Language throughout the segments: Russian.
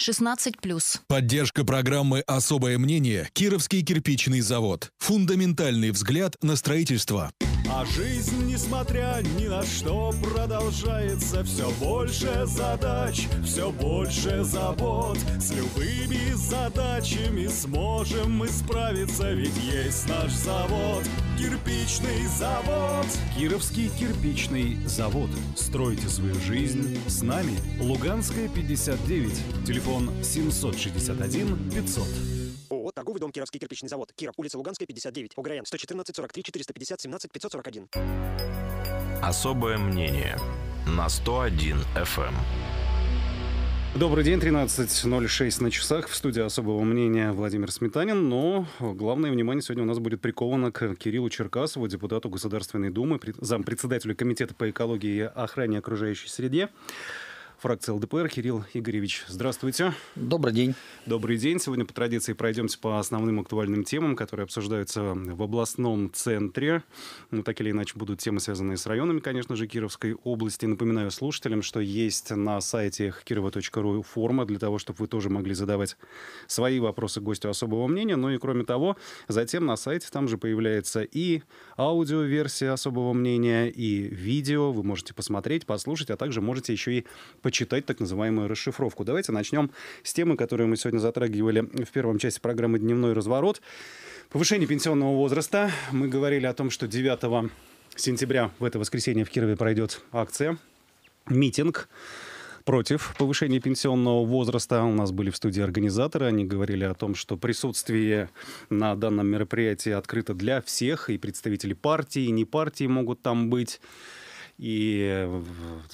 16+. Поддержка программы «Особое мнение» Кировский кирпичный завод. Фундаментальный взгляд на строительство. А жизнь, несмотря ни на что, продолжается Все больше задач, все больше забот С любыми задачами сможем мы справиться Ведь есть наш завод, кирпичный завод Кировский кирпичный завод Стройте свою жизнь с нами Луганская, 59, телефон телефон 761 500. ООО «Торговый дом Кировский кирпичный завод». Киров, улица Луганская, 59. ОГРН 114 43 450 17 541. Особое мнение на 101 FM. Эм. Добрый день, 13.06 на часах. В студии особого мнения Владимир Сметанин. Но главное внимание сегодня у нас будет приковано к Кириллу Черкасову, депутату Государственной Думы, зампредседателю Комитета по экологии и охране окружающей среде фракции ЛДПР Кирилл Игоревич. Здравствуйте. Добрый день. Добрый день. Сегодня по традиции пройдемся по основным актуальным темам, которые обсуждаются в областном центре. Ну, так или иначе будут темы, связанные с районами, конечно же, Кировской области. Напоминаю слушателям, что есть на сайте kirova.ru форма для того, чтобы вы тоже могли задавать свои вопросы гостю особого мнения. Ну и кроме того, затем на сайте там же появляется и аудиоверсия особого мнения, и видео. Вы можете посмотреть, послушать, а также можете еще и почитать почитать так называемую расшифровку. Давайте начнем с темы, которую мы сегодня затрагивали в первом части программы «Дневной разворот». Повышение пенсионного возраста. Мы говорили о том, что 9 сентября в это воскресенье в Кирове пройдет акция, митинг против повышения пенсионного возраста. У нас были в студии организаторы. Они говорили о том, что присутствие на данном мероприятии открыто для всех, и представители партии, и не партии могут там быть и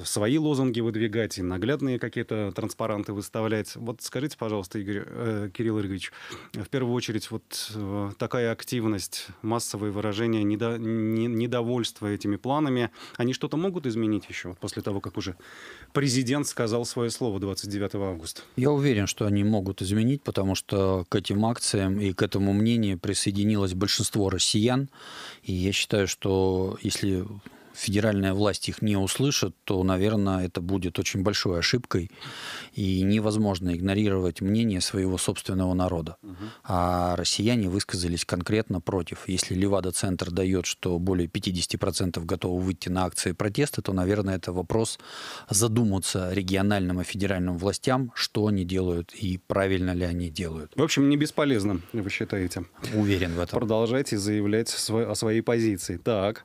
свои лозунги выдвигать, и наглядные какие-то транспаранты выставлять. Вот скажите, пожалуйста, Игорь, э, Кирилл Игоревич, в первую очередь вот э, такая активность, массовые выражения недо, не, недовольства этими планами, они что-то могут изменить еще вот после того, как уже президент сказал свое слово 29 августа? Я уверен, что они могут изменить, потому что к этим акциям и к этому мнению присоединилось большинство россиян. И я считаю, что если федеральная власть их не услышит, то, наверное, это будет очень большой ошибкой. И невозможно игнорировать мнение своего собственного народа. А россияне высказались конкретно против. Если Левада-центр дает, что более 50% готовы выйти на акции протеста, то, наверное, это вопрос задуматься региональным и федеральным властям, что они делают и правильно ли они делают. В общем, не бесполезно, вы считаете. Уверен в этом. Продолжайте заявлять о своей позиции. Так,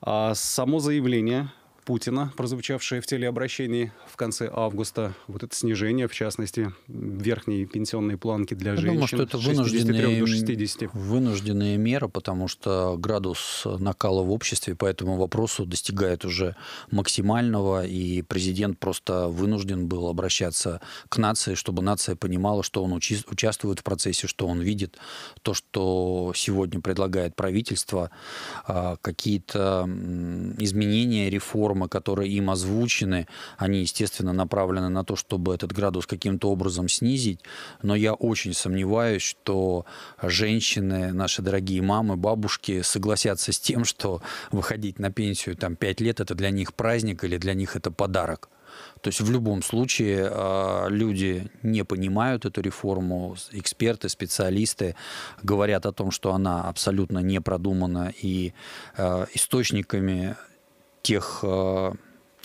а само само заявление Путина, прозвучавшее в телеобращении в конце августа. Вот это снижение, в частности, верхней пенсионной планки для Я женщин. Думаю, что это вынужденные, до 60. вынужденные меры, потому что градус накала в обществе по этому вопросу достигает уже максимального, и президент просто вынужден был обращаться к нации, чтобы нация понимала, что он учи- участвует в процессе, что он видит, то, что сегодня предлагает правительство, а, какие-то изменения, реформы, нормы, которые им озвучены, они, естественно, направлены на то, чтобы этот градус каким-то образом снизить. Но я очень сомневаюсь, что женщины, наши дорогие мамы, бабушки согласятся с тем, что выходить на пенсию там 5 лет – это для них праздник или для них это подарок. То есть в любом случае а, люди не понимают эту реформу, эксперты, специалисты говорят о том, что она абсолютно не продумана и а, источниками тех э,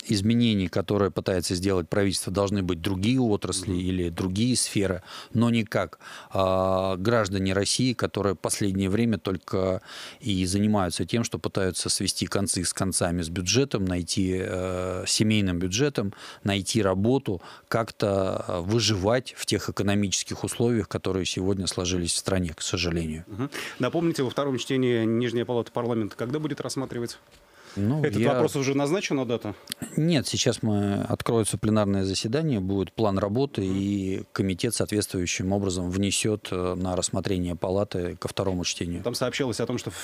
изменений, которые пытается сделать правительство, должны быть другие отрасли mm-hmm. или другие сферы, но никак как граждане России, которые последнее время только и занимаются тем, что пытаются свести концы с концами с бюджетом, найти э, семейным бюджетом, найти работу, как-то э, выживать в тех экономических условиях, которые сегодня сложились в стране, к сожалению. Mm-hmm. Напомните, во втором чтении Нижняя палата парламента когда будет рассматривать? Ну, Этот я... вопрос уже назначен на дату? Нет, сейчас мы откроется пленарное заседание, будет план работы, mm-hmm. и комитет соответствующим образом внесет э, на рассмотрение палаты ко второму чтению. Там сообщалось о том, что в,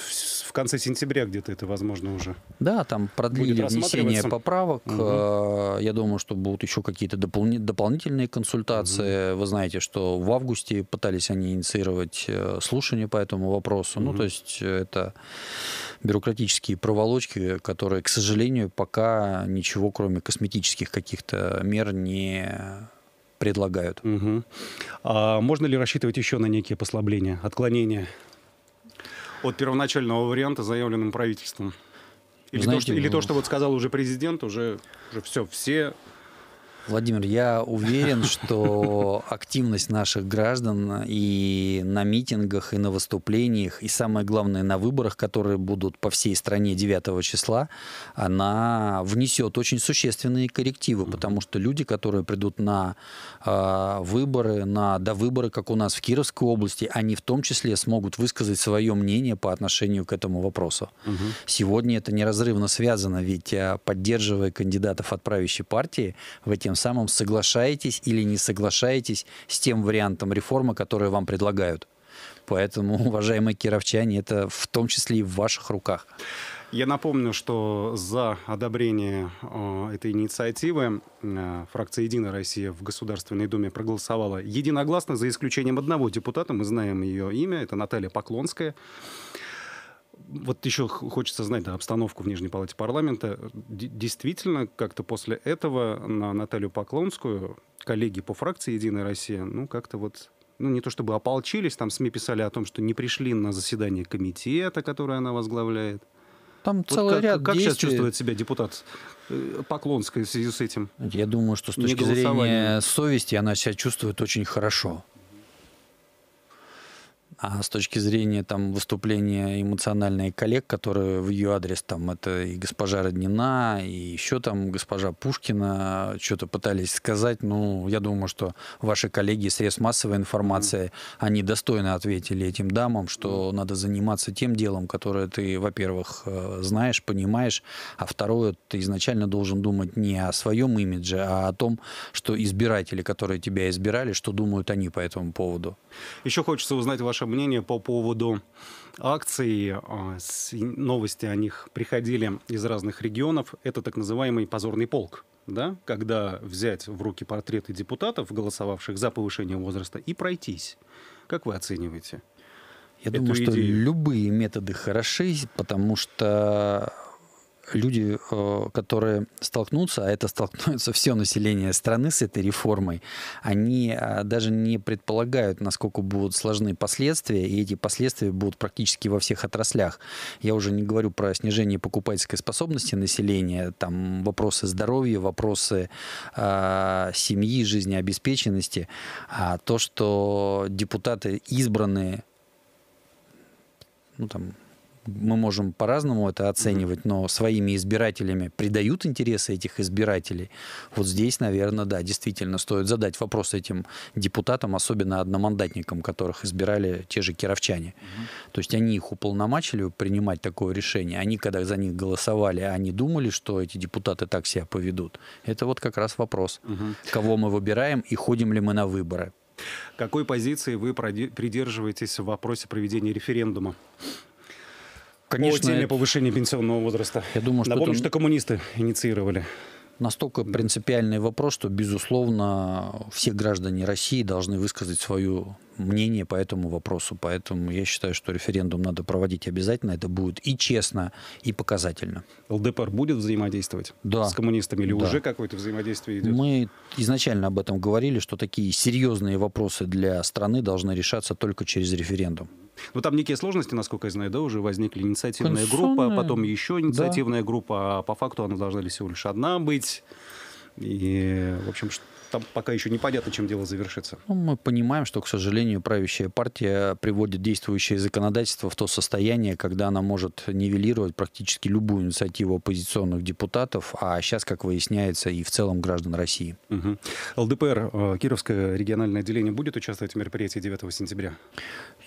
в конце сентября где-то это возможно уже. Да, там продлили внесение поправок. Mm-hmm. Я думаю, что будут еще какие-то допол- дополнительные консультации. Mm-hmm. Вы знаете, что в августе пытались они инициировать э, слушание по этому вопросу. Mm-hmm. Ну, то есть это бюрократические проволочки, которые, к сожалению, пока ничего, кроме косметических каких-то мер, не предлагают. Угу. А можно ли рассчитывать еще на некие послабления, отклонения от первоначального варианта, заявленным правительством? Или, Знаете, то, что, или то, ну, что вот сказал уже президент, уже, уже все, все Владимир, я уверен, что активность наших граждан и на митингах, и на выступлениях, и самое главное, на выборах, которые будут по всей стране 9 числа, она внесет очень существенные коррективы, потому что люди, которые придут на э, выборы, на довыборы, как у нас в Кировской области, они в том числе смогут высказать свое мнение по отношению к этому вопросу. Сегодня это неразрывно связано, ведь а, поддерживая кандидатов от правящей партии в эти тем самым соглашаетесь или не соглашаетесь с тем вариантом реформы, который вам предлагают. Поэтому, уважаемые кировчане, это в том числе и в ваших руках. Я напомню, что за одобрение э, этой инициативы э, фракция «Единая Россия» в Государственной Думе проголосовала единогласно, за исключением одного депутата, мы знаем ее имя, это Наталья Поклонская вот еще хочется знать да, обстановку в Нижней Палате Парламента. Д- действительно, как-то после этого на Наталью Поклонскую коллеги по фракции «Единая Россия», ну, как-то вот ну, не то чтобы ополчились, там СМИ писали о том, что не пришли на заседание комитета, которое она возглавляет. Там вот целый как, ряд Как действий. сейчас чувствует себя депутат э, Поклонская в связи с этим? Я думаю, что с точки зрения совести она себя чувствует очень хорошо. А с точки зрения там выступления эмоциональной коллег, которые в ее адрес там это и госпожа Роднина, и еще там госпожа Пушкина что-то пытались сказать, ну, я думаю, что ваши коллеги средств массовой информации, mm-hmm. они достойно ответили этим дамам, что mm-hmm. надо заниматься тем делом, которое ты, во-первых, э, знаешь, понимаешь, а второе, ты изначально должен думать не о своем имидже, а о том, что избиратели, которые тебя избирали, что думают они по этому поводу. Еще хочется узнать ваше ваше мнение по поводу акций. А, новости о них приходили из разных регионов. Это так называемый позорный полк. Да? Когда взять в руки портреты депутатов, голосовавших за повышение возраста, и пройтись. Как вы оцениваете? Я думаю, идею? что любые методы хороши, потому что люди, э, которые столкнутся, а это столкнется все население страны с этой реформой, они э, даже не предполагают, насколько будут сложны последствия, и эти последствия будут практически во всех отраслях. Я уже не говорю про снижение покупательской способности населения, там вопросы здоровья, вопросы э, семьи, жизнеобеспеченности, а то, что депутаты избранные ну, там, мы можем по-разному это оценивать, но своими избирателями придают интересы этих избирателей. Вот здесь, наверное, да, действительно стоит задать вопрос этим депутатам, особенно одномандатникам, которых избирали те же кировчане. То есть они их уполномочили принимать такое решение. Они, когда за них голосовали, они думали, что эти депутаты так себя поведут. Это вот как раз вопрос, кого мы выбираем и ходим ли мы на выборы. Какой позиции вы придерживаетесь в вопросе проведения референдума? Конечно, по теме повышения пенсионного возраста. Я думаю, что Напомню, это... что коммунисты инициировали настолько принципиальный вопрос, что, безусловно, все граждане России должны высказать свою мнение по этому вопросу. Поэтому я считаю, что референдум надо проводить обязательно. Это будет и честно, и показательно. ЛДПР будет взаимодействовать да. с коммунистами или да. уже какое-то взаимодействие идет? Мы изначально об этом говорили, что такие серьезные вопросы для страны должны решаться только через референдум. Ну, там некие сложности, насколько я знаю, да, уже возникли. Инициативная группа, потом еще инициативная да. группа. А по факту она должна ли всего лишь одна быть? И, в общем, что? там пока еще непонятно, чем дело завершится. Ну, мы понимаем, что, к сожалению, правящая партия приводит действующее законодательство в то состояние, когда она может нивелировать практически любую инициативу оппозиционных депутатов, а сейчас, как выясняется, и в целом граждан России. Угу. ЛДПР, э, Кировское региональное отделение, будет участвовать в мероприятии 9 сентября?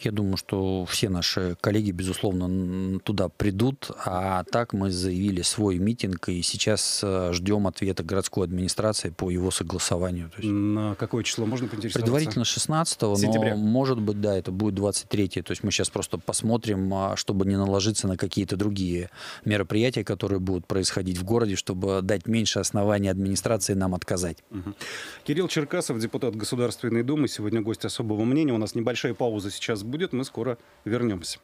Я думаю, что все наши коллеги, безусловно, туда придут, а так мы заявили свой митинг, и сейчас э, ждем ответа городской администрации по его согласованию заданию? То есть? На какое число можно поинтересоваться? Предварительно 16 но сентября. может быть, да, это будет 23 То есть мы сейчас просто посмотрим, а, чтобы не наложиться на какие-то другие мероприятия, которые будут происходить в городе, чтобы дать меньше оснований администрации нам отказать. Угу. Кирилл Черкасов, депутат Государственной Думы, сегодня гость особого мнения. У нас небольшая пауза сейчас будет, мы скоро вернемся.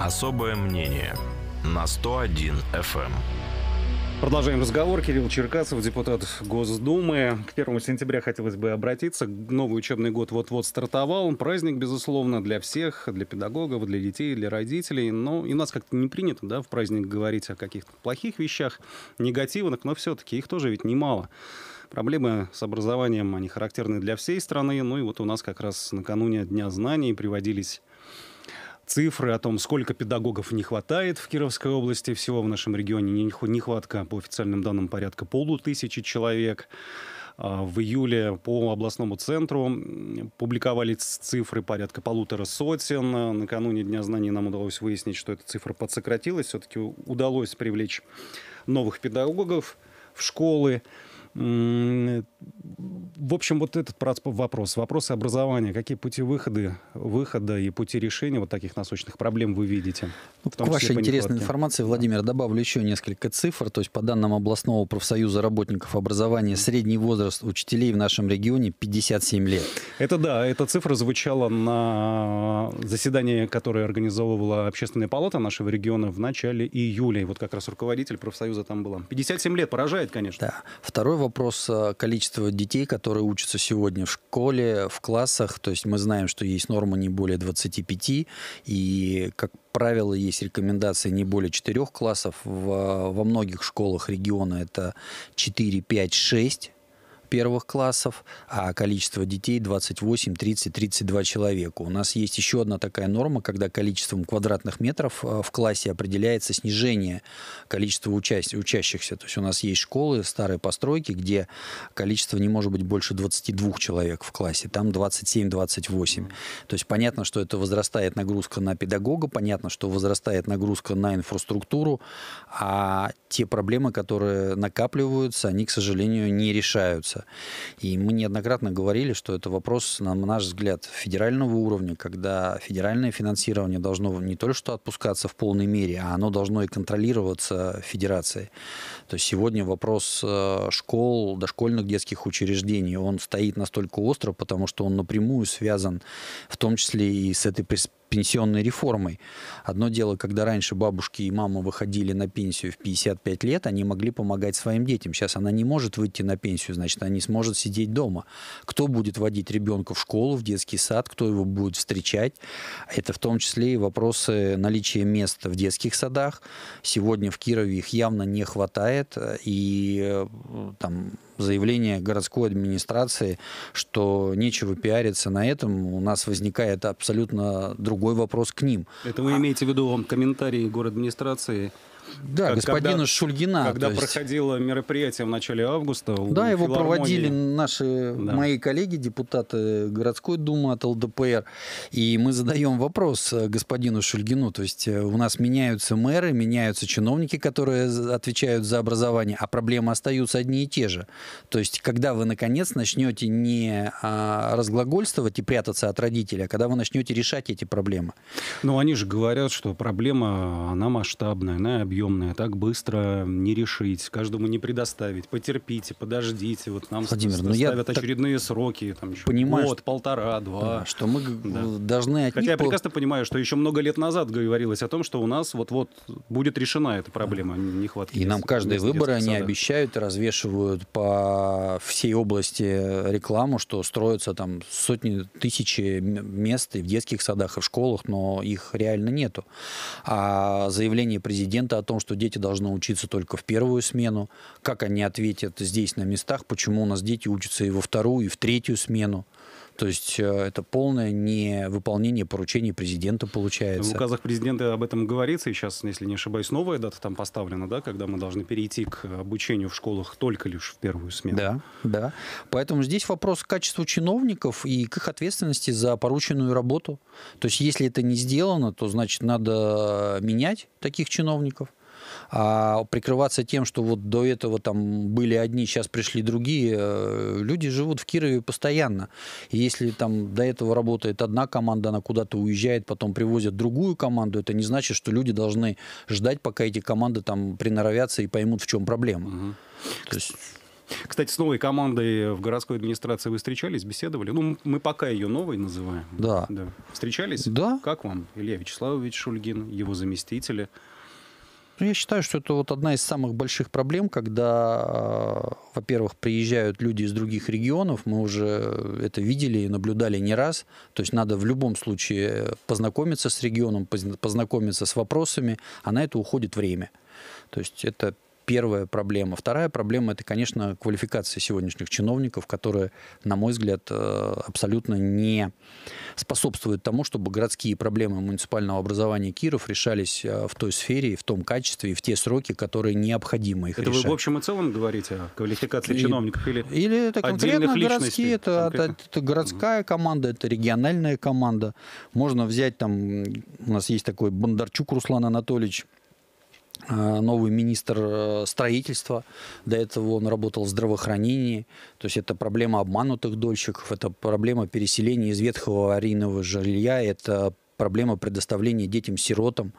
Особое мнение на 101 FM. Продолжаем разговор. Кирилл Черкасов, депутат Госдумы. К 1 сентября хотелось бы обратиться. Новый учебный год вот-вот стартовал. Праздник, безусловно, для всех, для педагогов, для детей, для родителей. Но у нас как-то не принято да, в праздник говорить о каких-то плохих вещах, негативных, но все-таки их тоже ведь немало. Проблемы с образованием, они характерны для всей страны. Ну и вот у нас как раз накануне Дня знаний приводились цифры о том, сколько педагогов не хватает в Кировской области. Всего в нашем регионе нехватка, по официальным данным, порядка полутысячи человек. А, в июле по областному центру публиковались цифры порядка полутора сотен. А, накануне Дня знаний нам удалось выяснить, что эта цифра подсократилась. Все-таки удалось привлечь новых педагогов в школы в общем, вот этот вопрос, вопросы образования, какие пути выхода, выхода и пути решения вот таких насущных проблем вы видите? Ну, к вашей интересной информации, Владимир, добавлю еще несколько цифр. То есть, по данным областного профсоюза работников образования, средний возраст учителей в нашем регионе 57 лет. Это да, эта цифра звучала на заседании, которое организовывала общественная палата нашего региона в начале июля. И вот как раз руководитель профсоюза там была. 57 лет, поражает, конечно. Да. Второй вопрос а, количество детей, которые которые учатся сегодня в школе, в классах. То есть мы знаем, что есть норма не более 25, и, как правило, есть рекомендации не более 4 классов. Во многих школах региона это 4, 5, 6 первых классов, а количество детей 28, 30, 32 человека. У нас есть еще одна такая норма, когда количеством квадратных метров э, в классе определяется снижение количества участь учащихся. То есть у нас есть школы, старые постройки, где количество не может быть больше 22 человек в классе, там 27-28. То есть понятно, что это возрастает нагрузка на педагога, понятно, что возрастает нагрузка на инфраструктуру, а те проблемы, которые накапливаются, они, к сожалению, не решаются. И мы неоднократно говорили, что это вопрос, на наш взгляд, федерального уровня, когда федеральное финансирование должно не только что отпускаться в полной мере, а оно должно и контролироваться федерацией. То есть сегодня вопрос э, школ, дошкольных детских учреждений, он стоит настолько остро, потому что он напрямую связан в том числе и с этой пенсионной реформой. Одно дело, когда раньше бабушки и мамы выходили на пенсию в 55 лет, они могли помогать своим детям. Сейчас она не может выйти на пенсию, значит, она не сможет сидеть дома. Кто будет водить ребенка в школу, в детский сад, кто его будет встречать? Это в том числе и вопросы наличия мест в детских садах. Сегодня в Кирове их явно не хватает, э, и э, там заявление городской администрации, что нечего пиариться на этом, у нас возникает абсолютно другой вопрос к ним. Это вы а... имеете в виду комментарии город администрации? Да, как, господина когда, Шульгина. Когда есть... проходило мероприятие в начале августа. Да, его проводили наши, да. мои коллеги, депутаты городской думы от ЛДПР. И мы задаем вопрос э, господину Шульгину. То есть э, у нас меняются мэры, меняются чиновники, которые отвечают за образование, а проблемы остаются одни и те же. То есть когда вы, наконец, начнете не а, разглагольствовать и прятаться от родителя, а когда вы начнете решать эти проблемы. Ну, они же говорят, что проблема, она масштабная, она объемная объемное, так быстро не решить, каждому не предоставить. Потерпите, подождите, вот нам Владимир, ставят ну я очередные сроки, там еще понимаю, год, полтора, два. Да, что мы да. должны от Хотя них... я прекрасно понимаю, что еще много лет назад говорилось о том, что у нас вот-вот будет решена эта проблема нехватки. И нам каждые выборы они обещают, развешивают по всей области рекламу, что строятся там сотни, тысячи мест и в детских садах, и в школах, но их реально нету. А заявление президента о том, том, что дети должны учиться только в первую смену, как они ответят здесь на местах, почему у нас дети учатся и во вторую, и в третью смену. То есть э, это полное невыполнение поручений президента получается. В указах президента об этом говорится, и сейчас, если не ошибаюсь, новая дата там поставлена, да, когда мы должны перейти к обучению в школах только лишь в первую смену. Да, да. Поэтому здесь вопрос к качеству чиновников и к их ответственности за порученную работу. То есть если это не сделано, то значит надо э, менять таких чиновников – а прикрываться тем, что вот до этого там были одни, сейчас пришли другие, э, люди живут в Кирове постоянно. И если там до этого работает одна команда, она куда-то уезжает, потом привозят другую команду, это не значит, что люди должны ждать, пока эти команды там приноровятся и поймут, в чем проблема. Угу. То есть... Кстати, с новой командой в городской администрации вы встречались, беседовали? Ну, мы пока ее новой называем. Да. да. Встречались? Да. Как вам Илья Вячеславович Шульгин, его заместители? Ну, я считаю, что это вот одна из самых больших проблем, когда, э, во-первых, приезжают люди из других регионов, мы уже это видели и наблюдали не раз, то есть надо в любом случае познакомиться с регионом, познакомиться с вопросами, а на это уходит время. То есть это первая проблема. Вторая проблема – это, конечно, квалификация сегодняшних чиновников, которые, на мой взгляд, э, абсолютно не способствуют тому, чтобы городские проблемы муниципального образования Киров решались э, в той сфере, в том качестве, и в те сроки, которые необходимы. их это решать. Это вы в общем и целом говорите о квалификации и, чиновников или Или это конкретно городские, это, это, это городская команда, это региональная команда. Можно взять там, у нас есть такой Бондарчук Руслан Анатольевич, а, новый министр э, строительства, до этого он работал в здравоохранении, то есть это проблема обманутых дольщиков, это проблема переселения из ветхого аварийного жилья, это проблема предоставления детям-сиротам.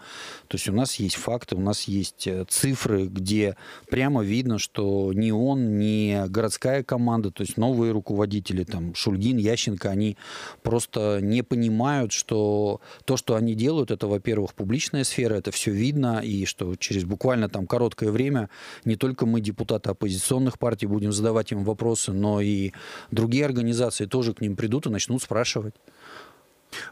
То есть у нас есть факты, у нас есть э, цифры, где прямо видно, что ни он, ни городская команда, то есть новые руководители, там, Шульгин, Ященко, они просто не понимают, что то, что они делают, это, во-первых, публичная сфера, это все видно, и что через буквально там короткое время не только мы, депутаты оппозиционных партий, будем задавать им вопросы, но и другие организации тоже к ним придут и начнут спрашивать.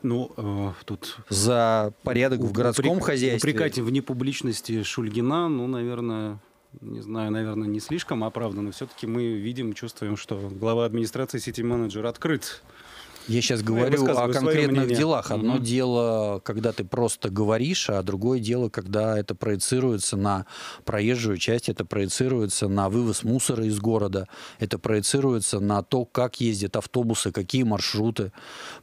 Ну, э, тут... За порядок в городском упрек... хозяйстве. Упрекать в непубличности Шульгина, ну, наверное, не знаю, наверное, не слишком оправданно. Все-таки мы видим, чувствуем, что глава администрации сети менеджер открыт я сейчас ну, говорю я о конкретных делах. Одно угу. дело, когда ты просто говоришь, а другое дело, когда это проецируется на проезжую часть, это проецируется на вывоз мусора из города, это проецируется на то, как ездят автобусы, какие маршруты,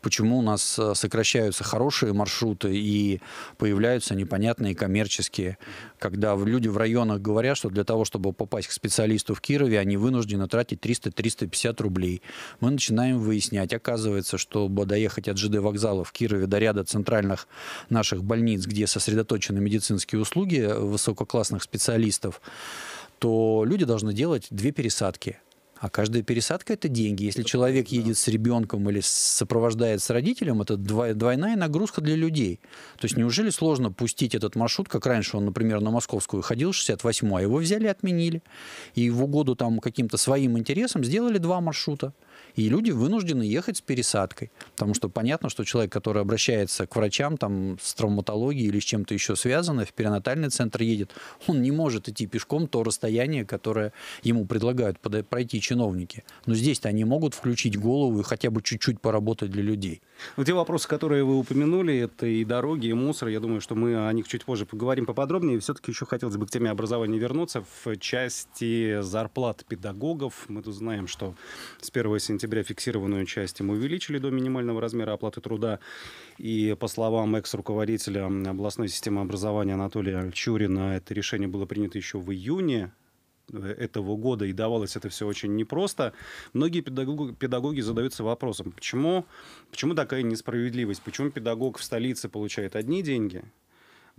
почему у нас э, сокращаются хорошие маршруты и появляются непонятные коммерческие, когда люди в районах говорят, что для того, чтобы попасть к специалисту в Кирове, они вынуждены тратить 300-350 рублей. Мы начинаем выяснять, оказывается, ситуация, чтобы доехать от ЖД вокзала в Кирове до ряда центральных наших больниц, где сосредоточены медицинские услуги высококлассных специалистов, то люди должны делать две пересадки. А каждая пересадка – это деньги. Если человек едет с ребенком или сопровождает с родителем, это двойная нагрузка для людей. То есть неужели сложно пустить этот маршрут, как раньше он, например, на Московскую ходил, 68-й, а его взяли и отменили. И в угоду там каким-то своим интересам сделали два маршрута. И люди вынуждены ехать с пересадкой, потому что понятно, что человек, который обращается к врачам там, с травматологией или с чем-то еще связанное в перинатальный центр едет, он не может идти пешком то расстояние, которое ему предлагают пройти чиновники. Но здесь-то они могут включить голову и хотя бы чуть-чуть поработать для людей. Вот те вопросы, которые вы упомянули, это и дороги, и мусор. Я думаю, что мы о них чуть позже поговорим поподробнее. Все-таки еще хотелось бы к теме образования вернуться в части зарплат педагогов. Мы тут знаем, что с 1 сентября октября фиксированную часть мы увеличили до минимального размера оплаты труда. И по словам экс-руководителя областной системы образования Анатолия Чурина, это решение было принято еще в июне э, этого года, и давалось это все очень непросто. Многие педагоги, педагоги задаются вопросом, почему, почему такая несправедливость? Почему педагог в столице получает одни деньги,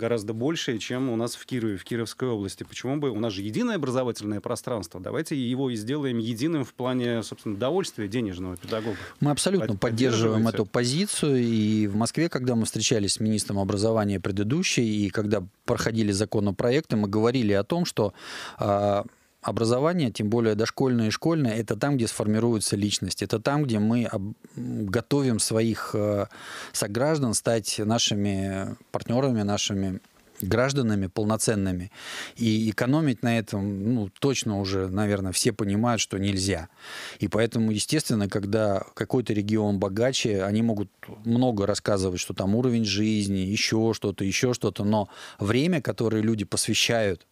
гораздо большее, чем у нас в Кирове, в Кировской области. Почему бы? У нас же единое образовательное пространство. Давайте его и сделаем единым в плане, собственно, довольствия денежного педагога. Мы абсолютно поддерживаем эту позицию. И в Москве, когда мы встречались с министром образования предыдущей, и когда проходили законопроекты, мы говорили о том, что а, образование, тем более дошкольное и школьное, это там, где сформируется личность, это там, где мы готовим своих э, сограждан стать нашими партнерами, нашими гражданами полноценными. И экономить на этом, ну, точно уже, наверное, все понимают, что нельзя. И поэтому, естественно, когда какой-то регион богаче, они могут много рассказывать, что там уровень жизни, еще что-то, еще что-то, но время, которое люди посвящают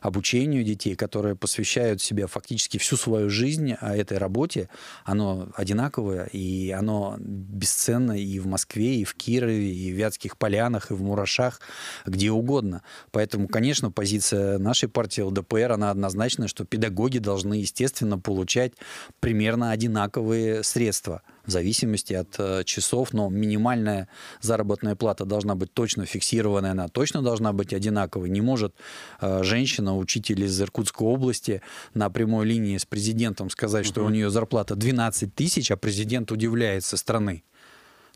обучению детей, которые посвящают себе фактически всю свою жизнь а, этой работе, оно одинаковое, и оно бесценно и в Москве, и в Кирове, и в Вятских Полянах, и в Мурашах, где угодно. Поэтому, конечно, позиция нашей партии ЛДПР, она однозначная, что педагоги должны, естественно, получать примерно одинаковые средства – в зависимости от э, часов, но минимальная заработная плата должна быть точно фиксированная, она точно должна быть одинаковой. Не может э, женщина, учитель из Иркутской области на прямой линии с президентом сказать, угу. что у нее зарплата 12 тысяч, а президент удивляется страны.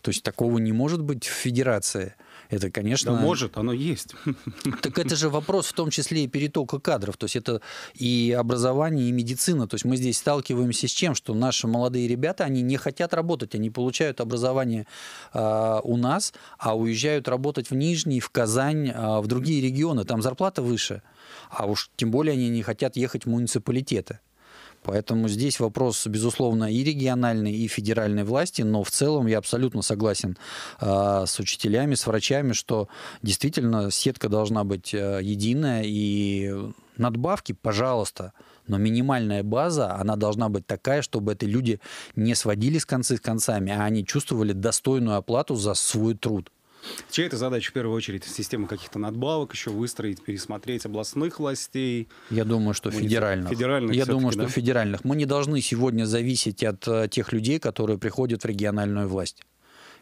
То есть такого не может быть в федерации. Это, конечно... Да может, оно есть. Так это же вопрос в том числе и перетока кадров. То есть это и образование, и медицина. То есть мы здесь сталкиваемся с чем? Что наши молодые ребята, они не хотят работать, они получают образование э, у нас, а уезжают работать в Нижний, в Казань, э, в другие регионы. Там зарплата выше. А уж тем более они не хотят ехать в муниципалитеты. Поэтому здесь вопрос, безусловно, и региональной, и федеральной власти, но в целом я абсолютно согласен а, с учителями, с врачами, что действительно сетка должна быть э, единая, и надбавки, пожалуйста, но минимальная база, она должна быть такая, чтобы эти люди не сводили с концы с концами, а они чувствовали достойную оплату за свой труд. Чья это задача в первую очередь? Система каких-то надбавок еще выстроить, пересмотреть областных властей? Я думаю, что федеральных. федеральных Я думаю, что федеральных. Мы не должны сегодня зависеть от э, тех людей, которые приходят в региональную власть.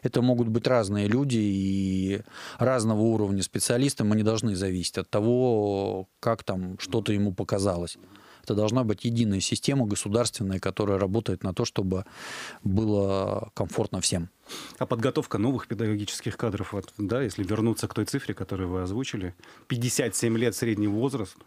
Это могут быть разные люди и разного уровня специалисты. Мы не должны зависеть от того, как там что-то ему показалось. Это должна быть единая система государственная, которая работает на то, чтобы было комфортно всем. А подготовка новых педагогических кадров, вот, да, если вернуться к той цифре, которую вы озвучили, 57 лет средний возраст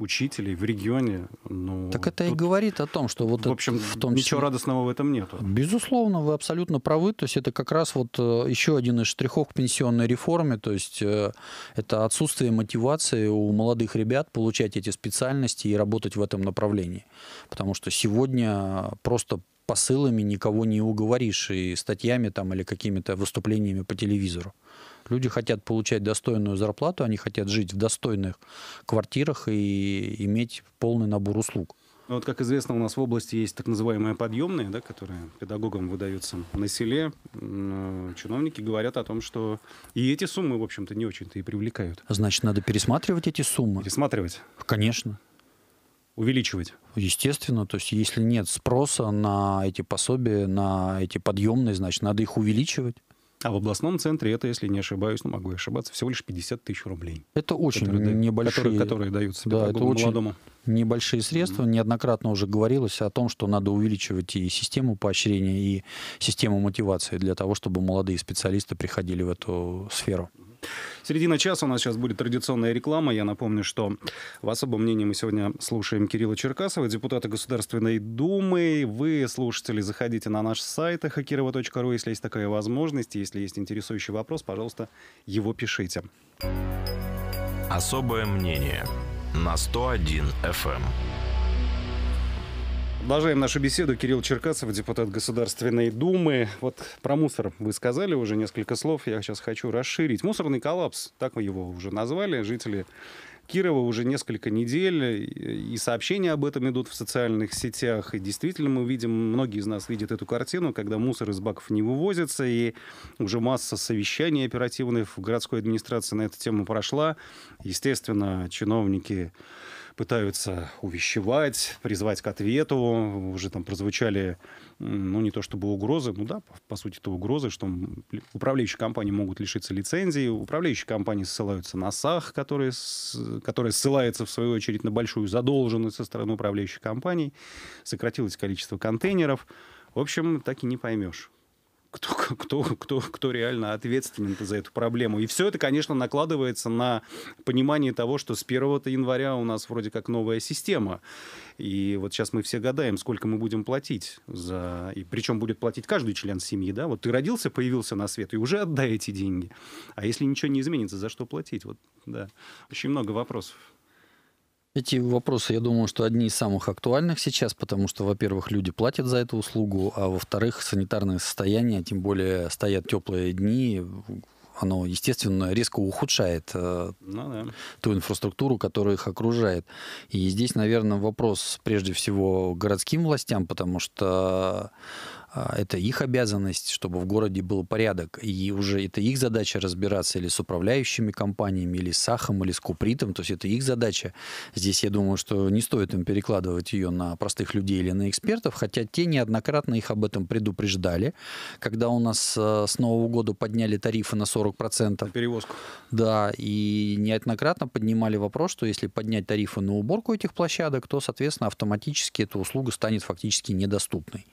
учителей в регионе. Ну, так это тут... и говорит о том, что вот в общем это, в том числе... ничего радостного в этом нет. Безусловно, вы абсолютно правы. То есть это как раз вот э, еще один из штрихов к пенсионной реформе. То есть э, это отсутствие мотивации у молодых ребят получать эти специальности и работать в этом направлении, потому что сегодня просто посылами никого не уговоришь и статьями там или какими-то выступлениями по телевизору. Люди хотят получать достойную зарплату, они хотят жить в достойных квартирах и иметь полный набор услуг. Ну, вот, как известно, у нас в области есть так называемые подъемные, да, которые педагогам выдаются на селе. Э, чиновники говорят о том, что и эти суммы, в общем-то, не очень-то и привлекают. Значит, надо пересматривать эти суммы? Пересматривать. Конечно. Увеличивать. Естественно, то есть если нет спроса на эти пособия, на эти подъемные, значит, надо их увеличивать. А в областном центре это, если не ошибаюсь, ну могу ошибаться, всего лишь 50 тысяч рублей. Это очень которые, небольшие... Которые, которые даются да, это очень молодому. небольшие средства. Mm-hmm. Неоднократно уже говорилось о том, что надо увеличивать и систему поощрения, и систему мотивации для того, чтобы молодые специалисты приходили в эту сферу. Середина часа у нас сейчас будет традиционная реклама. Я напомню, что в особом мнении мы сегодня слушаем Кирилла Черкасова, депутата Государственной Думы. Вы, слушатели, заходите на наш сайт хакирова.ру, если есть такая возможность. Если есть интересующий вопрос, пожалуйста, его пишите. Особое мнение на 101 FM. Продолжаем нашу беседу. Кирилл Черкасов, депутат Государственной Думы. Вот про мусор вы сказали уже несколько слов. Я сейчас хочу расширить. Мусорный коллапс, так мы его уже назвали, жители Кирова уже несколько недель, и сообщения об этом идут в социальных сетях. И действительно мы видим, многие из нас видят эту картину, когда мусор из баков не вывозится, и уже масса совещаний оперативных в городской администрации на эту тему прошла. Естественно, чиновники пытаются увещевать, призвать к ответу. Уже там прозвучали, ну, не то чтобы угрозы, ну да, по, сути, это угрозы, что управляющие компании могут лишиться лицензии, управляющие компании ссылаются на САХ, которые, которые ссылается в свою очередь, на большую задолженность со стороны управляющих компаний, сократилось количество контейнеров. В общем, так и не поймешь кто, кто, кто, кто реально ответственен за эту проблему. И все это, конечно, накладывается на понимание того, что с 1 января у нас вроде как новая система. И вот сейчас мы все гадаем, сколько мы будем платить за... И причем будет платить каждый член семьи, да? Вот ты родился, появился на свет, и уже отдай эти деньги. А если ничего не изменится, за что платить? Вот, да. Очень много вопросов. Эти вопросы, я думаю, что одни из самых актуальных сейчас, потому что, во-первых, люди платят за эту услугу, а во-вторых, санитарное состояние, а тем более стоят теплые дни, оно, естественно, резко ухудшает э, ну, да. ту инфраструктуру, которая их окружает. И здесь, наверное, вопрос прежде всего городским властям, потому что а, это их обязанность, чтобы в городе был порядок. И уже это их задача разбираться или с управляющими компаниями, или с Сахом, или с Купритом. То есть это их задача. Здесь я думаю, что не стоит им перекладывать ее на простых людей или на экспертов, хотя те неоднократно их об этом предупреждали. Когда у нас э, с Нового года подняли тарифы на 40%. На перевозку. Да, и неоднократно поднимали вопрос, что если поднять тарифы на уборку этих площадок, то, соответственно, автоматически эта услуга станет фактически недоступной.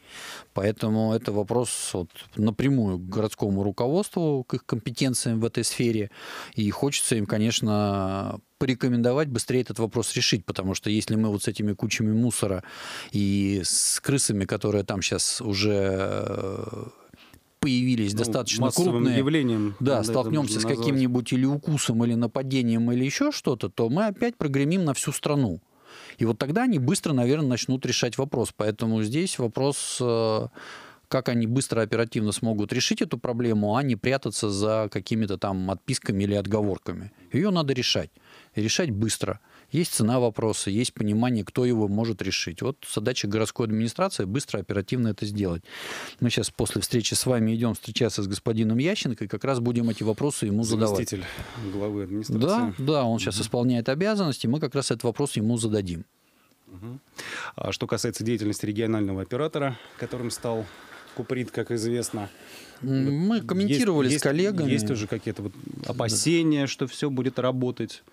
Поэтому Поэтому это вопрос вот, напрямую к городскому руководству, к их компетенциям в этой сфере. И хочется им, конечно, порекомендовать быстрее этот вопрос решить, потому что если мы вот с этими кучами мусора и с крысами, которые там сейчас уже э, появились ну, достаточно крупные, явлением, да, столкнемся с каким-нибудь или укусом, или нападением, или еще что-то, то мы опять прогремим на всю страну. И вот тогда они быстро, наверное, начнут решать вопрос. Поэтому здесь вопрос э, как они быстро, оперативно смогут решить эту проблему, а не прятаться за какими-то там отписками или отговорками. Ее надо решать. И решать быстро. Есть цена вопроса, есть понимание, кто его может решить. Вот задача городской администрации быстро, оперативно это сделать. Мы сейчас после встречи с вами идем встречаться с господином Ященко и как раз будем эти вопросы ему задавать. главы администрации. Да, да, он сейчас угу. исполняет обязанности, мы как раз этот вопрос ему зададим. Угу. А что касается деятельности регионального оператора, которым стал Куприт, как известно, мы комментировали есть, с коллегами. Есть, есть уже какие-то вот опасения, да. что все будет работать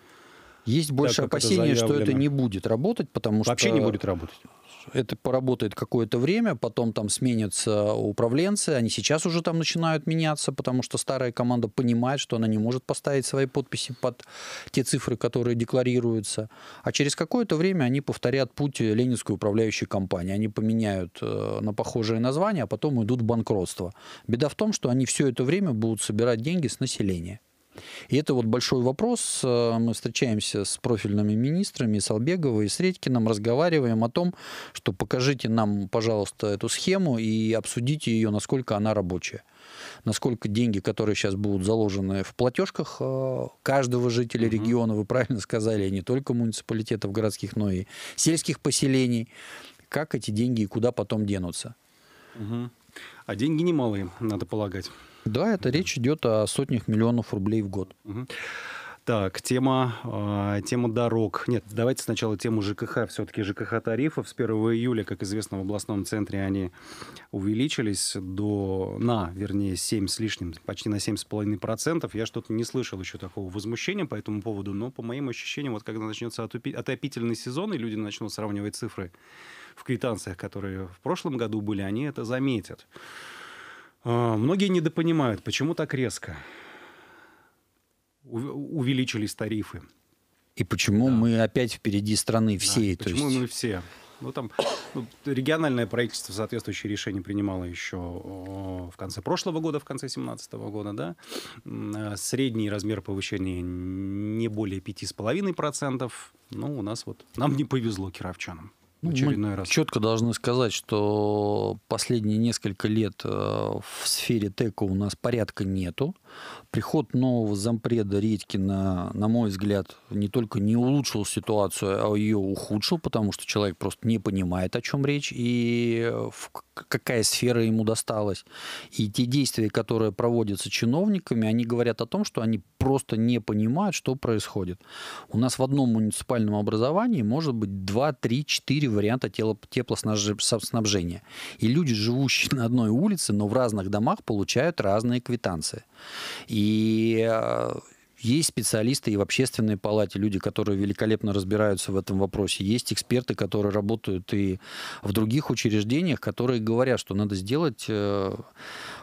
есть больше так, опасения, что это не будет работать, потому что... Вообще не будет работать. Это поработает какое-то время, потом там сменятся управленцы, они сейчас уже там начинают меняться, потому что старая команда понимает, что она не может поставить свои подписи под те цифры, которые декларируются. А через какое-то время они повторят путь ленинской управляющей компании. Они поменяют э, на похожее название, а потом уйдут в банкротство. Беда в том, что они все это время будут собирать деньги с населения. И это вот большой вопрос. Э, мы встречаемся с профильными министрами, с Албеговой, с Редькиным, разговариваем о том, что покажите нам, пожалуйста, эту схему и обсудите ее, насколько она рабочая насколько деньги, которые сейчас будут заложены в платежках э, каждого жителя региона, вы правильно сказали, не только муниципалитетов городских, но и сельских поселений, как эти деньги и куда потом денутся. Угу. А деньги немалые, надо полагать. Да, это речь идет о сотнях миллионов рублей в год. Так, тема, э, тема дорог. Нет, давайте сначала тему ЖКХ. Все-таки ЖКХ тарифов с 1 июля, как известно, в областном центре они увеличились до, на, вернее, 7 с лишним, почти на 7,5%. Я что-то не слышал еще такого возмущения по этому поводу, но по моим ощущениям, вот когда начнется отопительный сезон, и люди начнут сравнивать цифры в квитанциях, которые в прошлом году были, они это заметят. А, многие недопонимают, почему так резко увеличились тарифы. И почему да. мы опять впереди страны всей? Да, почему есть... мы все? Ну, там ну, региональное правительство соответствующее решение принимало еще в конце прошлого года, в конце 2017 года, да. А, средний размер повышения не более 5,5%. Ну, у нас вот, нам не повезло кировчанам очередной ну, Мы раз. Четко должны сказать, что последние несколько лет э, в сфере ТЭКа у нас порядка нету. Приход нового зампреда Редькина, на мой взгляд, не только не улучшил ситуацию, а ее ухудшил, потому что человек просто не понимает, о чем речь и э, в какая сфера ему досталась. И те действия, которые проводятся чиновниками, они говорят о том, что они просто не понимают, что происходит. У нас в одном муниципальном образовании может быть 2, 3, 4 варианта теплоснабжения. И люди, живущие на одной улице, но в разных домах, получают разные квитанции. И э, есть специалисты и в общественной палате, люди, которые великолепно разбираются в этом вопросе. Есть эксперты, которые работают и в других учреждениях, которые говорят, что надо сделать э,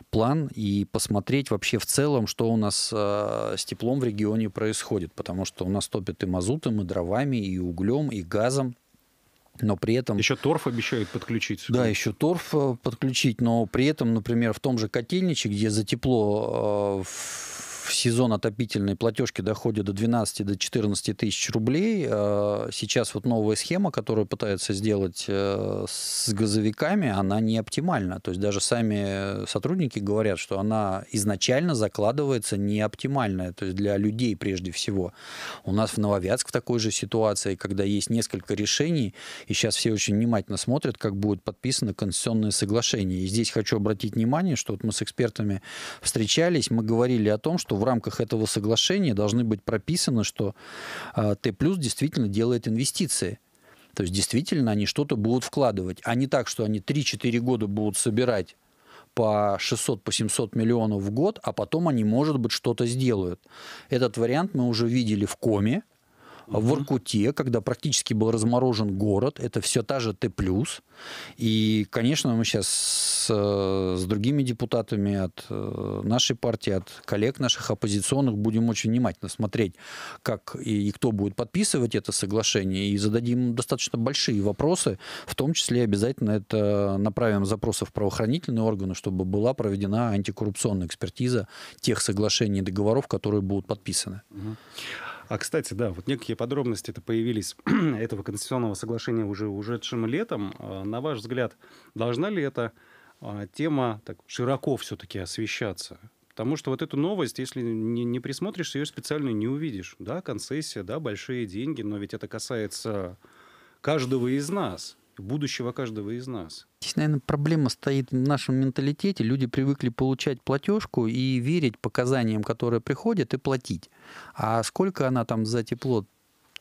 план и посмотреть вообще в целом, что у нас э, с теплом в регионе происходит. Потому что у нас топят и мазутом, и дровами, и углем, и газом но при этом... Еще торф обещают подключить. Да, еще торф э, подключить, но при этом, например, в том же котельниче, где за тепло э, в сезон отопительные платежки доходят до 12-14 до тысяч рублей. Э, сейчас вот новая схема, которую пытаются сделать э, с газовиками, она не оптимальна. То есть даже сами сотрудники говорят, что она изначально закладывается не оптимальная, то есть для людей прежде всего. У нас в Нововятск в такой же ситуации, когда есть несколько решений, и сейчас все очень внимательно смотрят, как будет подписано конституционное соглашение. И здесь хочу обратить внимание, что вот мы с экспертами встречались, мы говорили о том, что в рамках этого соглашения должны быть прописаны, что а, Т плюс действительно делает инвестиции. То есть действительно они что-то будут вкладывать, а не так, что они 3-4 года будут собирать по 600, по 700 миллионов в год, а потом они, может быть, что-то сделают. Этот вариант мы уже видели в коме, в Иркуте, когда практически был разморожен город. Это все та же Т+. И, конечно, мы сейчас с, э, с другими депутатами от э, нашей партии, от коллег наших оппозиционных будем очень внимательно смотреть, как и, и кто будет подписывать это соглашение, и зададим достаточно большие вопросы, в том числе обязательно это направим запросы в правоохранительные органы, чтобы была проведена антикоррупционная экспертиза тех соглашений и договоров, которые будут подписаны. Угу. А, кстати, да, вот некие подробности это появились этого конституционного соглашения уже ушедшим летом. А, на ваш взгляд, должна ли эта а, тема так широко все-таки освещаться? Потому что вот эту новость, если не, не присмотришься, ее специально не увидишь. Да, концессия, да, большие деньги, но ведь это касается каждого из нас будущего каждого из нас. Здесь, наверное, проблема стоит в нашем менталитете. Люди привыкли получать платежку и верить показаниям, которые приходят, и платить. А сколько она там за тепло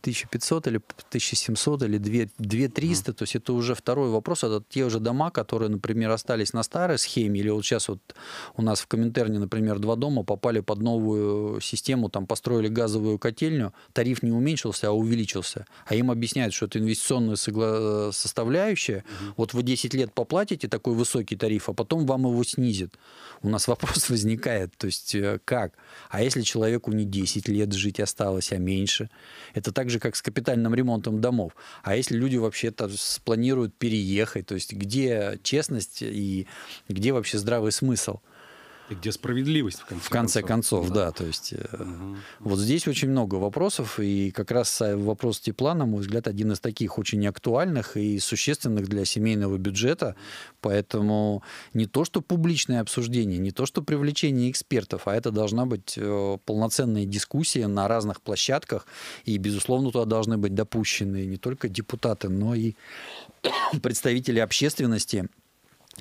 1500 или 1700 или 2300, mm-hmm. то есть это уже второй вопрос, это те уже дома, которые, например, остались на старой схеме, или вот сейчас вот у нас в Коминтерне, например, два дома попали под новую систему, там построили газовую котельню, тариф не уменьшился, а увеличился. А им объясняют, что это инвестиционная согла... Э, составляющая, вот вы 10 лет поплатите такой высокий тариф, а потом вам его снизит. У нас вопрос возникает, то есть э, как? А если человеку не 10 лет жить осталось, а меньше? Это так же, как с капитальным ремонтом домов. А если люди вообще-то спланируют переехать, то есть где честность и где вообще здравый смысл? И где справедливость, в конце, в конце концов. концов да. да, то есть угу. вот здесь очень много вопросов, и как раз э, вопрос тепла, на мой взгляд, один из таких очень актуальных и существенных для семейного бюджета, поэтому не то, что публичное обсуждение, не то, что привлечение экспертов, а это должна быть э, полноценная дискуссия на разных площадках, и, безусловно, туда должны быть допущены не только депутаты, но и представители общественности,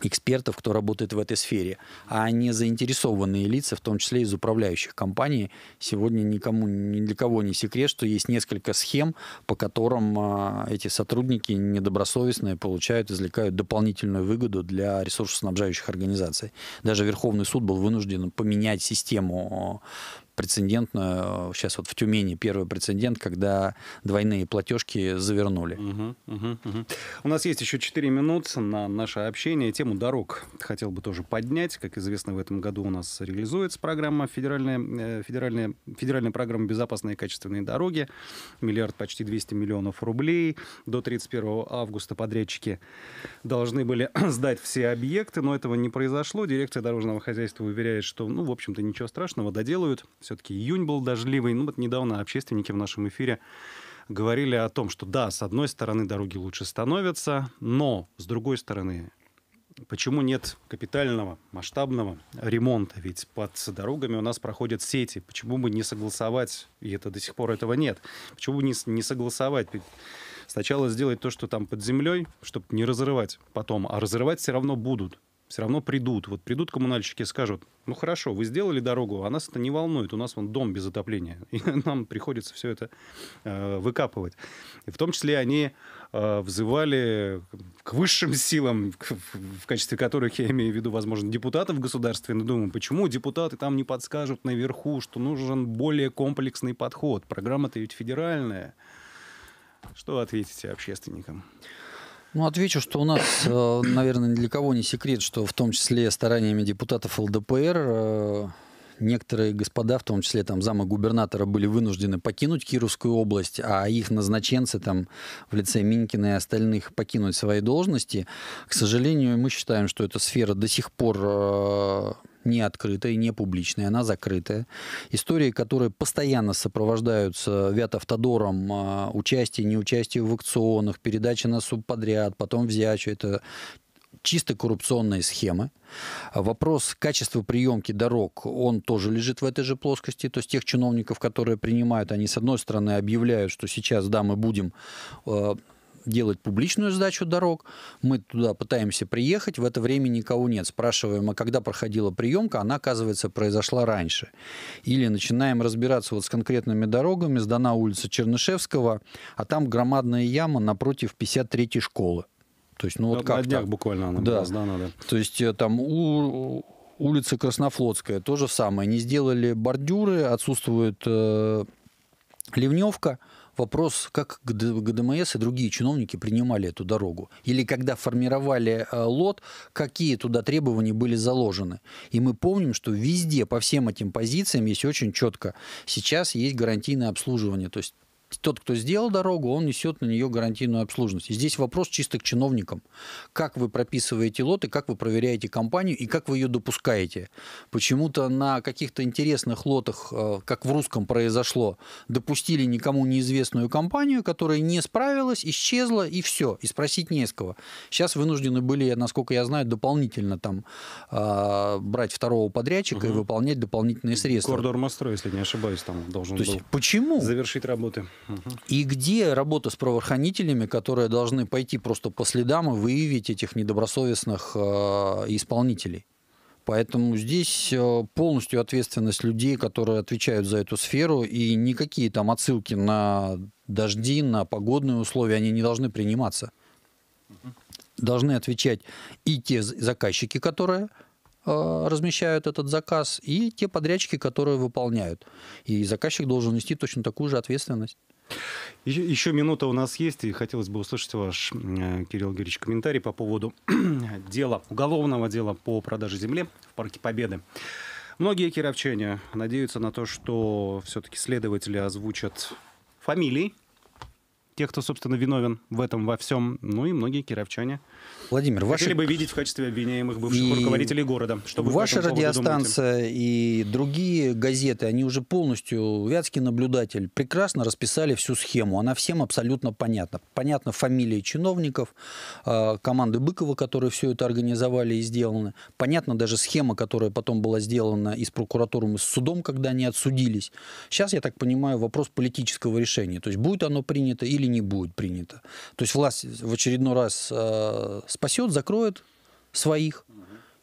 экспертов, кто работает в этой сфере, а не заинтересованные лица, в том числе из управляющих компаний. Сегодня никому, ни для кого не секрет, что есть несколько схем, по которым а, эти сотрудники недобросовестные получают, извлекают дополнительную выгоду для ресурсоснабжающих организаций. Даже Верховный суд был вынужден поменять систему а, прецедентно э, сейчас вот в Тюмени первый прецедент, когда двойные платежки завернули. Угу, угу, угу. У нас есть еще 4 минуты на наше общение. Тему дорог хотел бы тоже поднять. Как известно, в этом году у нас реализуется программа федеральная, э, федеральная, федеральная программа «Безопасные и качественные дороги». Миллиард почти 200 миллионов рублей. До 31 августа подрядчики должны были сдать все объекты, но этого не произошло. Дирекция дорожного хозяйства уверяет, что, ну, в общем-то, ничего страшного, доделают, все-таки июнь был дождливый. Ну вот недавно общественники в нашем эфире говорили о том, что да, с одной стороны дороги лучше становятся, но с другой стороны почему нет капитального масштабного ремонта? Ведь под дорогами у нас проходят сети. Почему бы не согласовать, и это до сих пор этого нет, почему бы не, не согласовать? Сначала сделать то, что там под землей, чтобы не разрывать потом, а разрывать все равно будут все равно придут. Вот придут коммунальщики и скажут, ну хорошо, вы сделали дорогу, а нас это не волнует, у нас вон дом без отопления, и нам приходится все это э, выкапывать. И в том числе они э, взывали к высшим силам, к, в качестве которых я имею в виду, возможно, депутатов в Государственной ну, Думы, почему депутаты там не подскажут наверху, что нужен более комплексный подход, программа-то ведь федеральная. Что ответите общественникам? Ну, отвечу, что у нас, э, наверное, ни для кого не секрет, что в том числе стараниями депутатов ЛДПР э, некоторые господа, в том числе там замы губернатора, были вынуждены покинуть Кировскую область, а их назначенцы там в лице Минкина и остальных покинуть свои должности. К сожалению, мы считаем, что эта сфера до сих пор э, не открытая, не публичная, она закрытая. Истории, которые постоянно сопровождаются Вятавтодором, а, участие, неучастие в аукционах, передача на субподряд, потом взятие, это чисто коррупционные схемы. Вопрос качества приемки дорог, он тоже лежит в этой же плоскости. То есть тех чиновников, которые принимают, они, с одной стороны, объявляют, что сейчас, да, мы будем а, делать публичную сдачу дорог. Мы туда пытаемся приехать, в это время никого нет. Спрашиваем, а когда проходила приемка, она, оказывается, произошла раньше. Или начинаем разбираться вот с конкретными дорогами. Сдана улица Чернышевского, а там громадная яма напротив 53-й школы. То есть, ну вот ну, как На днях буквально она да. была сдана, да. То есть э, там у улица Краснофлотская, то же самое. Не сделали бордюры, отсутствует э, ливневка, вопрос, как ГДМС и другие чиновники принимали эту дорогу? Или когда формировали э, лот, какие туда требования были заложены? И мы помним, что везде по всем этим позициям есть очень четко. Сейчас есть гарантийное обслуживание, то есть тот, кто сделал дорогу, он несет на нее гарантийную обслуженность. И здесь вопрос чисто к чиновникам. Как вы прописываете лоты, как вы проверяете компанию и как вы ее допускаете. Почему-то на каких-то интересных лотах, э, как в русском произошло, допустили никому неизвестную компанию, которая не справилась, исчезла и все. И спросить не с кого. Сейчас вынуждены были, насколько я знаю, дополнительно там э, брать второго подрядчика угу. и выполнять дополнительные средства. Коридор Мастро, если не ошибаюсь, там должен То был почему? завершить работы. И где работа с правоохранителями, которые должны пойти просто по следам и выявить этих недобросовестных э, исполнителей? Поэтому здесь э, полностью ответственность людей, которые отвечают за эту сферу, и никакие там отсылки на дожди, на погодные условия, они не должны приниматься. Должны отвечать и те заказчики, которые Э, размещают этот заказ, и те подрядчики, которые выполняют. И заказчик должен нести точно такую же ответственность. Еще, минута у нас есть, и хотелось бы услышать ваш, э, Кирилл Георгиевич, комментарий по поводу дела, уголовного дела по продаже земли в Парке Победы. Многие кировчане надеются на то, что все-таки следователи озвучат фамилии тех, кто, собственно, виновен в этом во всем, ну и многие кировчане. Владимир, ваши... Хотели бы видеть в качестве обвиняемых бывших и... руководителей города. Что вы Ваша радиостанция и другие газеты, они уже полностью, Вятский наблюдатель, прекрасно расписали всю схему. Она всем абсолютно понятна. Понятно фамилии чиновников, а, команды Быкова, которые все это организовали и сделаны. Понятно даже схема, которая потом была сделана из прокуратуры и с судом, когда они отсудились. Сейчас, я так понимаю, вопрос политического решения. То есть будет оно принято или не будет принято. То есть власть в очередной раз э, спасет, закроет своих,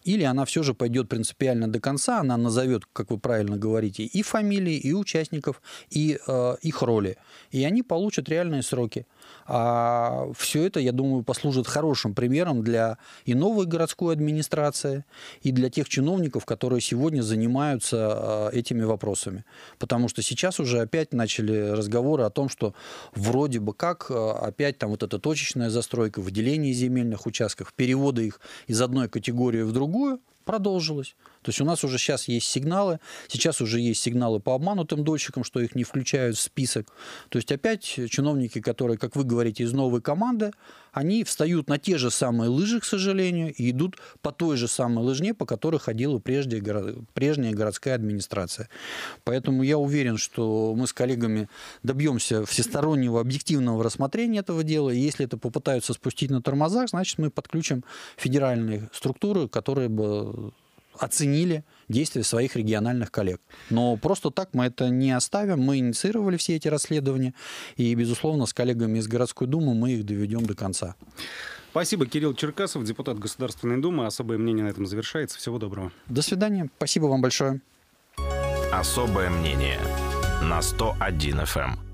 или она все же пойдет принципиально до конца, она назовет, как вы правильно говорите, и фамилии, и участников, и э, их роли. И они получат реальные сроки. А все это, я думаю, послужит хорошим примером для и новой городской администрации, и для тех чиновников, которые сегодня занимаются а, этими вопросами. Потому что сейчас уже опять начали разговоры о том, что вроде бы как а, опять там вот эта точечная застройка, выделение земельных участков, переводы их из одной категории в другую продолжилось. То есть у нас уже сейчас есть сигналы, сейчас уже есть сигналы по обманутым дольщикам, что их не включают в список. То есть опять чиновники, которые, как вы говорите, из новой команды, они встают на те же самые лыжи, к сожалению, и идут по той же самой лыжне, по которой ходила прежде, прежняя городская администрация. Поэтому я уверен, что мы с коллегами добьемся всестороннего объективного рассмотрения этого дела, и если это попытаются спустить на тормозах, значит, мы подключим федеральные структуры, которые бы оценили действия своих региональных коллег. Но просто так мы это не оставим. Мы инициировали все эти расследования, и, безусловно, с коллегами из городской думы мы их доведем до конца. Спасибо, Кирилл Черкасов, депутат Государственной Думы. Особое мнение на этом завершается. Всего доброго. До свидания. Спасибо вам большое. Особое мнение на 101 FM.